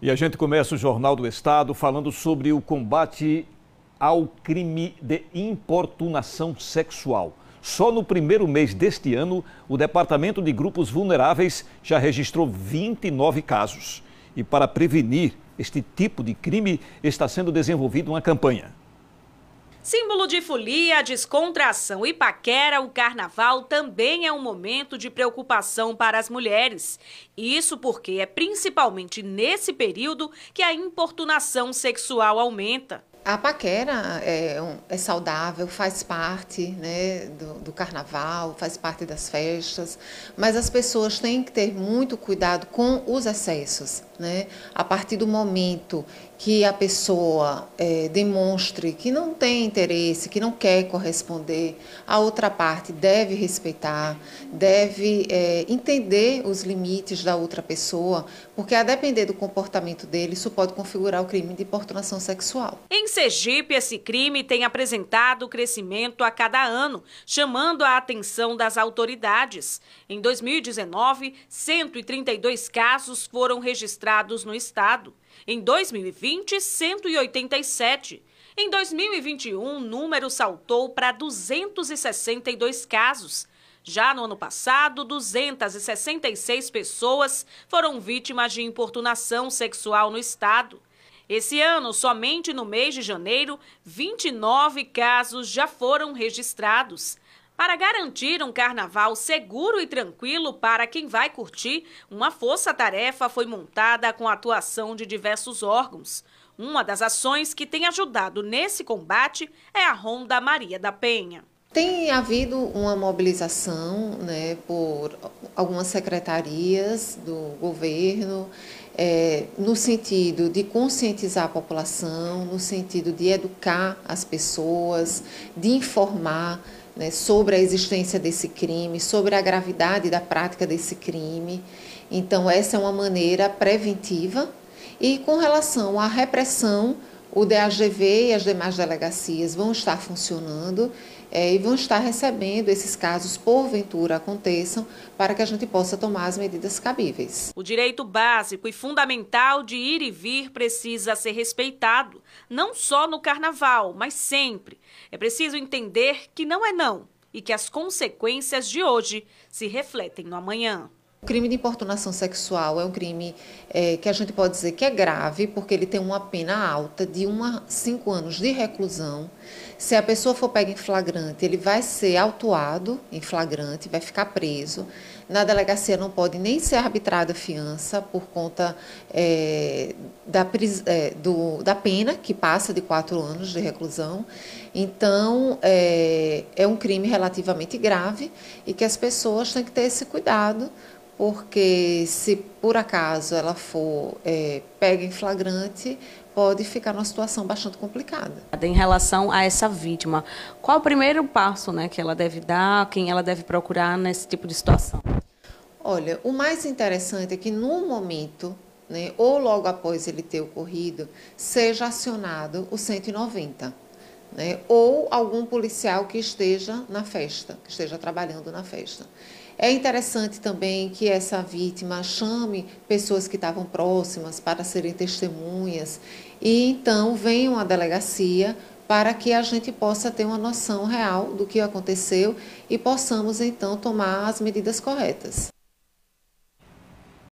E a gente começa o Jornal do Estado falando sobre o combate ao crime de importunação sexual. Só no primeiro mês deste ano, o Departamento de Grupos Vulneráveis já registrou 29 casos. E para prevenir este tipo de crime, está sendo desenvolvida uma campanha. Símbolo de folia, descontração e paquera, o carnaval também é um momento de preocupação para as mulheres. Isso porque é principalmente nesse período que a importunação sexual aumenta. A paquera é, é saudável, faz parte né, do, do, carnaval, faz parte das festas, mas as pessoas têm que ter muito cuidado com os excessos. Né? A partir do momento que a pessoa é, demonstre que não tem interesse, que não quer corresponder, a outra parte deve respeitar, deve é, entender os limites da outra pessoa, porque a depender do comportamento dele, isso pode configurar o crime de importunação sexual. Em Sergipe, esse crime tem apresentado crescimento a cada ano, chamando a atenção das autoridades. Em 2019, 132 casos foram registrados no estado. Em 2020, 187. Em 2021, o número saltou para 262 casos. Já no ano passado, 266 pessoas foram vítimas de importunação sexual no estado. Esse ano, somente no mês de janeiro, 29 casos já foram registrados. Para garantir um carnaval seguro e tranquilo para quem vai curtir, uma força-tarefa foi montada com a atuação de diversos órgãos. Uma das ações que tem ajudado nesse combate é a Ronda Maria da Penha. Tem havido uma mobilização né, por algumas secretarias do governo, é, no sentido de conscientizar a população, no sentido de educar as pessoas, de informar né, sobre a existência desse crime, sobre a gravidade da prática desse crime. Então, essa é uma maneira preventiva. E com relação à repressão, o DAGV e as demais delegacias vão estar funcionando é, e vão estar recebendo esses casos, porventura aconteçam, para que a gente possa tomar as medidas cabíveis. O direito básico e fundamental de ir e vir precisa ser respeitado, não só no carnaval, mas sempre. É preciso entender que não é não e que as consequências de hoje se refletem no amanhã. O crime de importunação sexual é um crime é, que a gente pode dizer que é grave, porque ele tem uma pena alta de 1 a 5 anos de reclusão. Se a pessoa for pega em flagrante, ele vai ser autuado em flagrante, vai ficar preso. Na delegacia não pode nem ser arbitrada fiança por conta é, da, é, do, da pena, que passa de 4 anos de reclusão. Então, é, é um crime relativamente grave e que as pessoas têm que ter esse cuidado porque se por acaso ela for é, pega em flagrante, pode ficar numa situação bastante complicada. Em relação a essa vítima, qual o primeiro passo né, que ela deve dar, quem ela deve procurar nesse tipo de situação? Olha, o mais interessante é que no momento, né, ou logo após ele ter ocorrido, seja acionado o 190 né? ou algum policial que esteja na festa, que esteja trabalhando na festa. É interessante também que essa vítima chame pessoas que estavam próximas para serem testemunhas e então venham à delegacia para que a gente possa ter uma noção real do que aconteceu e possamos então tomar as medidas corretas.